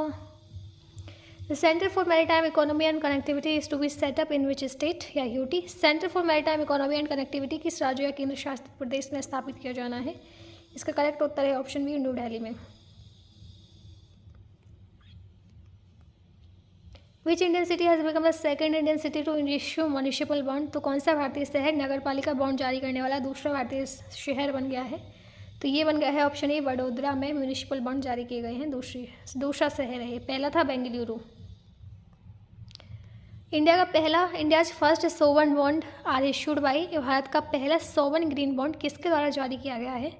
the centre for maritime economy and connectivity is to be set up in which state या UT centre for maritime economy and connectivity किस राज्य या केंद्र शासित प्रदेश में स्थापित किया जाना है इसका करेक्ट उत्तर है ऑप्शन बी न्यू डेली में which Indian city has become the second Indian city to issue municipal bond तो कौन सा भारतीय शहर नगर पालिका बॉन्ड जारी करने वाला दूसरा भारतीय शहर बन गया है तो ये बन गया है ऑप्शन ए वडोदरा में म्यूनिसिपल बॉन्ड जारी किए गए हैं दूसरी दूसरा शहर है पहला था बेंगलुरु इंडिया का पहला India's first sovereign bond are issued by Bharat का पहला सोवन ग्रीन बॉन्ड किसके द्वारा जारी किया गया है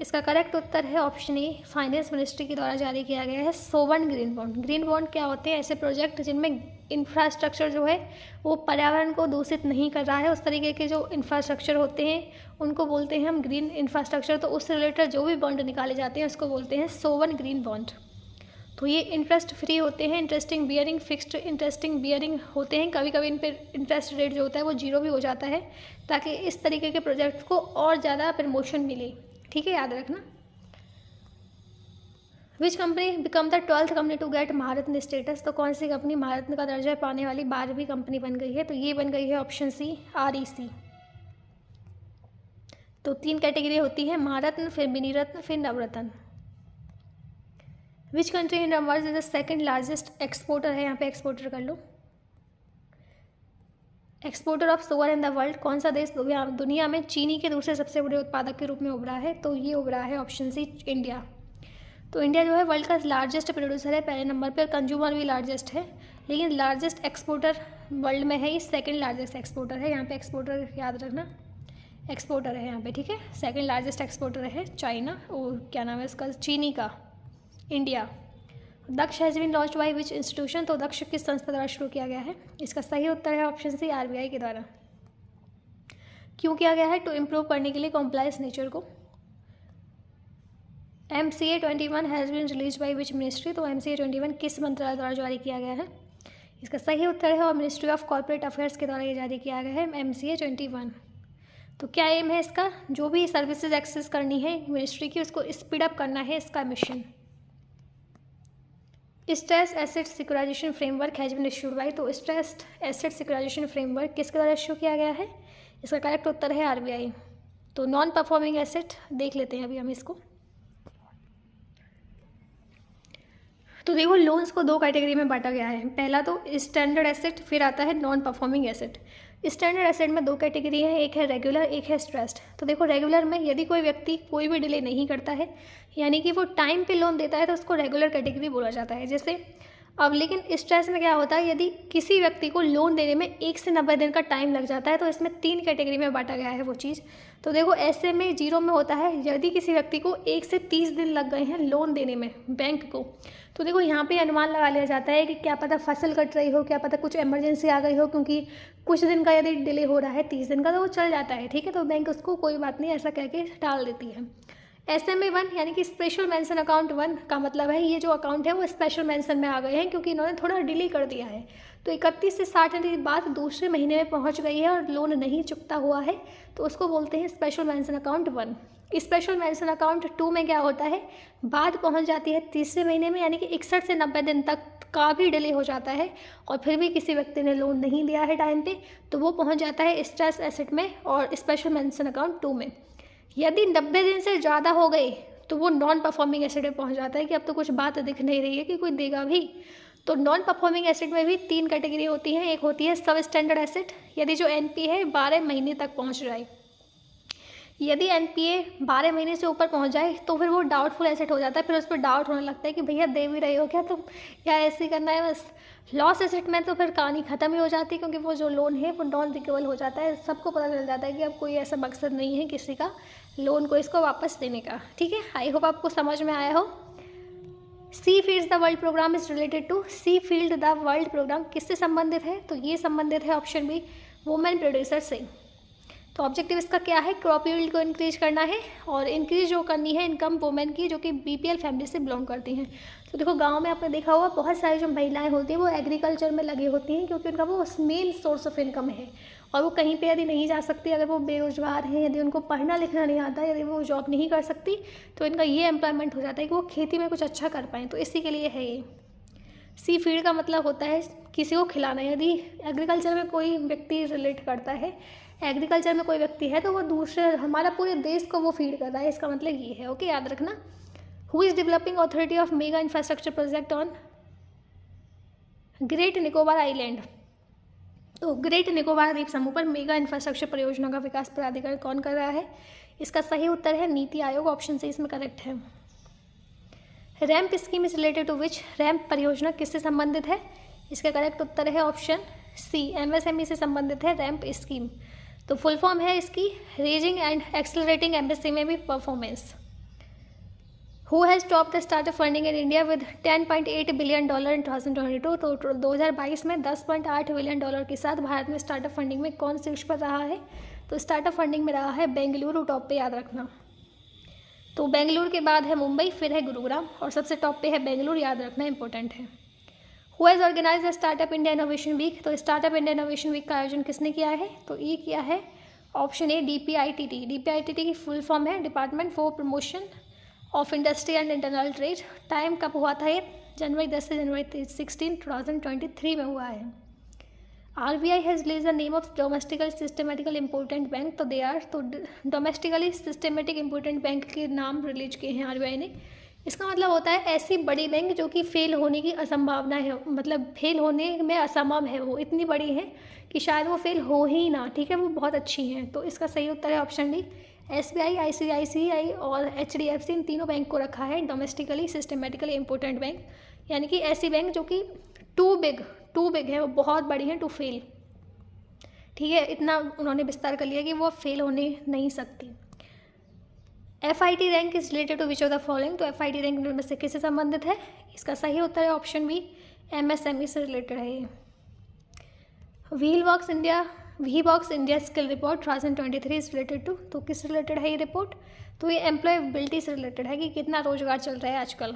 इसका करेक्ट उत्तर है ऑप्शन ए फाइनेंस मिनिस्ट्री के द्वारा जारी किया गया है sovereign green bond green bond क्या होते हैं ऐसे प्रोजेक्ट जिनमें इंफ्रास्ट्रक्चर जो है वो पर्यावरण को दूषित नहीं कर रहा है उस तरीके के जो इंफ्रास्ट्रक्चर होते हैं उनको बोलते हैं हम ग्रीन इंफ्रास्ट्रक्चर तो उससे रिलेटेड जो भी बॉन्ड निकाले जाते हैं उसको बोलते हैं सोवन ग्रीन बॉन्ड तो ये इंटरेस्ट फ्री होते हैं interesting bearing fixed interesting bearing होते हैं कभी कभी इन पर इंटरेस्ट रेट जो होता है वो जीरो भी हो जाता है ताकि इस तरीके के प्रोजेक्ट को और ज़्यादा प्रमोशन मिले ठीक है याद रखना which company become the twelfth company to get Bharat status तो कौन सी कंपनी भारत का दर्जा पाने वाली बारहवीं कंपनी बन गई है तो ये बन गई है ऑप्शन सी आर ई सी तो तीन कैटेगरी होती है महारत्न फिर मिनीरत्न फिर Navratna which country in numbers is the second largest exporter है यहाँ पे एक्सपोर्टर कर लो exporter of sugar in the world कौन सा देश दुनिया में चीनी के दूसरे सबसे बड़े उत्पादक के रूप में उभरा है तो ये उभरा है ऑप्शन सी इंडिया तो इंडिया जो है वर्ल्ड का लार्जेस्ट प्रोड्यूसर है पहले नंबर पर कंज्यूमर भी लार्जेस्ट है लेकिन लार्जेस्ट एक्सपोर्टर वर्ल्ड में है ये सेकेंड लार्जेस्ट एक्सपोर्टर है यहाँ पे एक्सपोर्टर याद रखना एक्सपोर्टर है यहाँ पे ठीक है सेकेंड लार्जेस्ट एक्सपोर्टर है चाइना और क्या नाम है इसका चीनी का India Daksh has been launch by which institution तो दक्ष किस संस्था द्वारा शुरू किया गया है इसका सही उत्तर है ऑप्शन सी आर के द्वारा क्यों किया गया है टू इम्प्रूव करने के लिए कॉम्प्लायंस नेचर को M C A twenty one has been release by which ministry तो M C A twenty one किस मंत्रालय द्वारा जारी किया गया है इसका सही उत्तर है और मिनिस्ट्री ऑफ कॉरपोरेट अफेयर्स के द्वारा ये जारी किया गया है M C A twenty one तो क्या एम है इसका जो भी सर्विसेज एक्सेस करनी है मिनिस्ट्री की उसको स्पीडअप करना है इसका mission stress asset securitization framework has been issued by तो स्ट्रेस एसेट सिक्योराइजेशन फ्रेमवर्क किसके द्वारा इश्यू किया गया है इसका करेक्ट उत्तर है आरबीआई तो नॉन परफॉर्मिंग एसेट देख लेते हैं अभी हम इसको तो देखो लोन्स को दो कैटेगरी में बांटा गया है पहला तो स्टैंडर्ड एसेट फिर आता है non performing asset standard asset में दो कैटेगरी है एक है रेगुलर एक है स्ट्रेस्ड तो देखो रेगुलर में यदि कोई व्यक्ति कोई भी डिले नहीं करता है यानी कि वो टाइम पे लोन देता है तो उसको रेगुलर कैटेगरी बोला जाता है जैसे अब लेकिन स्ट्रेस में क्या होता है यदि किसी व्यक्ति को लोन देने में एक से नब्बे दिन का टाइम लग जाता है तो इसमें तीन कैटेगरी में बांटा गया है वो चीज़ तो देखो ऐसे में जीरो में होता है यदि किसी व्यक्ति को एक से तीस दिन लग गए हैं लोन देने में बैंक को तो देखो यहाँ पे अनुमान लगा लिया जाता है कि क्या पता फसल कट रही हो क्या पता कुछ इमरजेंसी आ गई हो क्योंकि कुछ दिन का यदि डिले हो रहा है तीस दिन का तो वो चल जाता है ठीक है तो बैंक उसको कोई बात नहीं ऐसा कह के टाल देती है एस एम ए वन यानी कि स्पेशल मेंशन अकाउंट वन का मतलब है ये जो अकाउंट है वो स्पेशल मेंशन में आ गए हैं क्योंकि इन्होंने थोड़ा डिले कर दिया है तो इकतीस से साठ दिन बाद दूसरे महीने में पहुंच गई है और लोन नहीं चुकता हुआ है तो उसको बोलते हैं special mention account one special mention account two में क्या होता है बाद पहुँच जाती है तीसरे महीने में यानी कि इकसठ से नब्बे दिन तक का भी डिले हो जाता है और फिर भी किसी व्यक्ति ने लोन नहीं दिया है टाइम पे तो वो पहुंच जाता है स्ट्रेस एसेट में और स्पेशल मेंशन अकाउंट टू में यदि नब्बे दिन से ज़्यादा हो गए तो वो नॉन परफॉर्मिंग एसिड में पहुँच जाता है कि अब तो कुछ बात दिख नहीं रही है कि कोई देगा भी तो नॉन परफॉर्मिंग एसिड में भी तीन कैटेगरी होती हैं एक होती है सब स्टैंडर्ड एसिड यदि जो एन है बारह महीने तक पहुँच जाए यदि एन पी ए बारह महीने से ऊपर पहुंच जाए तो फिर वो डाउटफुल एसेट हो जाता है फिर उस पर डाउट होने लगता है कि भैया दे भी रहे हो क्या तुम क्या ऐसे करना है बस लॉस एसेट में तो फिर कहानी ख़त्म ही हो जाती है क्योंकि वो जो लोन है वो नॉन रिकवल हो जाता है सबको पता चल जाता है कि अब कोई ऐसा मकसद नहीं है किसी का लोन को इसको वापस देने का ठीक है आई होप आपको समझ में आया हो sea field the world programme is related to sea field the world programme किससे संबंधित है तो ये संबंधित है ऑप्शन बी वुमेन प्रोड्यूसर से तो ऑब्जेक्टिव इसका क्या है क्रॉप यील्ड को इंक्रीज करना है और इंक्रीज जो करनी है इनकम वोमेन की जो कि बीपीएल फैमिली से बिलोंग करती हैं तो देखो गांव में आपने देखा होगा बहुत सारी जो महिलाएं होती हैं वो एग्रीकल्चर में लगी होती हैं क्योंकि उनका वो मेन सोर्स ऑफ इनकम है और वो कहीं पे यदि नहीं जा सकती अगर वो बेरोजगार हैं यदि उनको पढ़ना लिखना नहीं आता यदि वो जॉब नहीं कर सकती तो इनका ये एम्प्लॉयमेंट हो जाता है कि वो खेती में कुछ अच्छा कर पाएँ तो इसी के लिए है ये सी फीड का मतलब होता है किसी को खिलाना यदि एग्रीकल्चर में कोई व्यक्ति रिलेट करता है एग्रीकल्चर में कोई व्यक्ति है तो वो दूसरे हमारा पूरे देश को वो फीड कर रहा है इसका मतलब ये है ओके याद रखना who is developing authority of mega infrastructure project on great Nicobar island तो ग्रेट निकोबार द्वीप समूह पर मेगा इंफ्रास्ट्रक्चर परियोजना का विकास प्राधिकरण कौन कर रहा है इसका सही उत्तर है नीति आयोग ऑप्शन से इसमें करेक्ट है RAMP scheme is related to which RAMP परियोजना किससे संबंधित है इसका करेक्ट उत्तर है ऑप्शन सी एमएसएमई से संबंधित है रैम्प स्कीम तो फुल फॉर्म है इसकी रेजिंग एंड एक्सलरेटिंग एम्बेसी में भी performance who has top the start funding in India with 10.8 billion dollar in 2022 तो 2022 में 10.8 बिलियन डॉलर के साथ भारत में स्टार्टअप फंडिंग में कौन शीर्ष पर रहा है तो स्टार्टअप फंडिंग में रहा है बेंगलुरु टॉप पे याद रखना तो बेंगलुरु के बाद है मुंबई फिर है गुरुग्राम और सबसे टॉप पे है बेंगलुरु याद रखना इंपॉर्टेंट है who is organise the startup India innovation week तो स्टार्टअप इंडिया इनोवेशन वीक का आयोजन किसने किया है तो ये किया है option A D P I T T D P I T T की फुल फॉर्म है department for promotion of industry and internal trade time कब हुआ था ये जनवरी दस से जनवरी sixteen two thousand twenty three में हुआ है R B I has lease the name of domestical systematical important bank तो दे आर तो डोमेस्टिकली सिस्टमेटिक इम्पोर्टेंट बैंक के नाम रिलीज किए हैं आर बी आई ने इसका मतलब होता है ऐसी बड़ी बैंक जो कि फेल होने की असंभावना है मतलब फेल होने में असंभव है वो इतनी बड़ी है कि शायद वो फेल हो ही ना ठीक है वो बहुत अच्छी हैं तो इसका सही उत्तर है option D S B I I C I C I और एच डी एफ सी इन तीनों बैंक को रखा है डोमेस्टिकली सिस्टमेटिकली इंपॉर्टेंट बैंक यानी कि ऐसी बैंक जो कि टू बिग टू बिग है वो बहुत बड़ी है टू फेल ठीक है इतना उन्होंने विस्तार कर लिया कि वो फेल होने नहीं सकती F I T rank is related to which of the following तो एफ आई टी रैंक में से किससे संबंधित है इसका सही उत्तर है option B M S M E से रिलेटेड है ये Wheebox India Wheebox India skill report two thousand twenty three is related to तो किस रिलेटेड है ये रिपोर्ट तो ये एम्प्लॉयबिलिटी से रिलेटेड है कि कितना रोजगार चल रहा है आजकल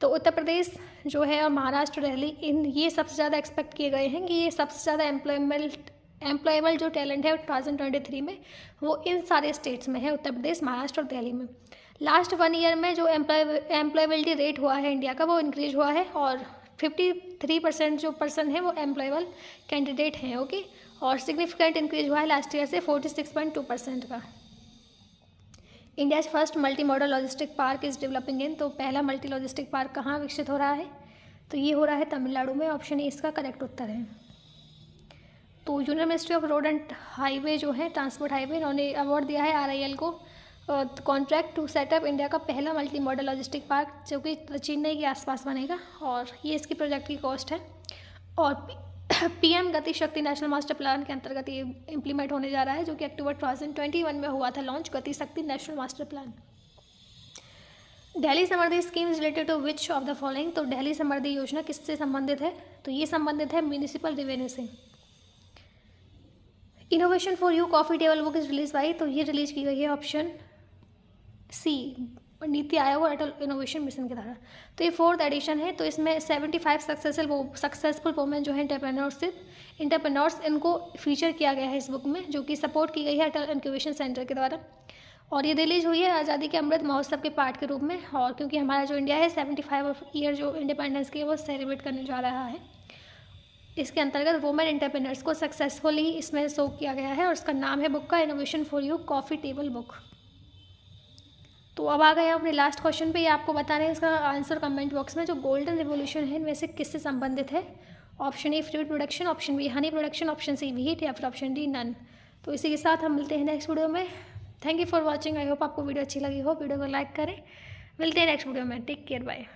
तो उत्तर प्रदेश जो है और महाराष्ट्र दिल्ली इन ये सबसे ज़्यादा एक्सपेक्ट किए गए हैं कि ये सबसे ज़्यादा एम्प्लॉयमेंट एम्प्लॉयबल जो टैलेंट है टू थाउजेंड ट्वेंटी थ्री में वो इन सारे स्टेट्स में है उत्तर प्रदेश महाराष्ट्र और दिल्ली में लास्ट वन ईयर में जो एम्प्लॉय एम्प्लॉयबिलिटी रेट हुआ है इंडिया का वो इंक्रीज हुआ है और फिफ्टी थ्री परसेंट जो पर्सन है वो एम्प्लॉयबल कैंडिडेट हैं ओके और सिग्निफिकेंट इंक्रीज हुआ है लास्ट ईयर से forty six point two percent का India first multi modal logistic park is developing in तो पहला मल्टी लॉजिस्टिक पार्क कहाँ विकसित हो रहा है तो ये हो रहा है तमिलनाडु में ऑप्शन ए इसका करेक्ट उत्तर है तो union ministry of road and highway जो है ट्रांसपोर्ट हाईवे इन्होंने अवार्ड दिया है आरआईएल को कॉन्ट्रैक्ट टू सेटअप इंडिया का पहला मल्टी मॉडल लॉजिस्टिक पार्क जो कि चेन्नई के आसपास बनेगा और ये इसकी प्रोजेक्ट की कॉस्ट है और पीएम गति शक्ति नेशनल मास्टर प्लान के अंतर्गत ये इम्प्लीमेंट होने जा रहा है जो कि October two thousand twenty one में हुआ था launch Gati Shakti national master plan डेली Samriddhi scheme related to which of the following तो डेली समृद्धि योजना किससे संबंधित है तो ये संबंधित है म्यूनिसिपल रिवेन्यू से innovation for you coffee table book is release by तो ये रिलीज की गई है ऑप्शन सी नीति आयोग और अटल इनोवेशन मिशन के द्वारा तो ये फोर्थ एडिशन है तो इसमें seventy five successful successful women जो है इंटरप्रेनोरशिप इंटरप्रेनोर्स इनको फीचर किया गया है इस बुक में जो कि सपोर्ट की गई है अटल इनक्यूबेशन सेंटर के द्वारा और ये रिलीज हुई है आज़ादी के अमृत महोत्सव के पार्ट के रूप में और क्योंकि हमारा जो इंडिया है सेवेंटी फाइव ईयर जो इंडिपेंडेंस की है वो सेलिब्रेट करने जा रहा है इसके अंतर्गत वुमेन एंटरप्रेनर्स को सक्सेसफुली इसमें शो किया गया है और उसका नाम है बुक का innovation for you coffee table book तो अब आ गए अपने लास्ट क्वेश्चन पे ये आपको बता रहे हैं इसका आंसर कमेंट बॉक्स में जो गोल्डन रिवोल्यूशन है इनमें से किससे संबंधित है option A fruit production option B honey production option C wheat या फिर ऑप्शन डी नन तो इसी के साथ हम मिलते हैं नेक्स्ट वीडियो में thank you for watching I hope आपको वीडियो अच्छी लगी हो वीडियो को लाइक करें मिलते हैं नेक्स्ट वीडियो में टेक केयर बाय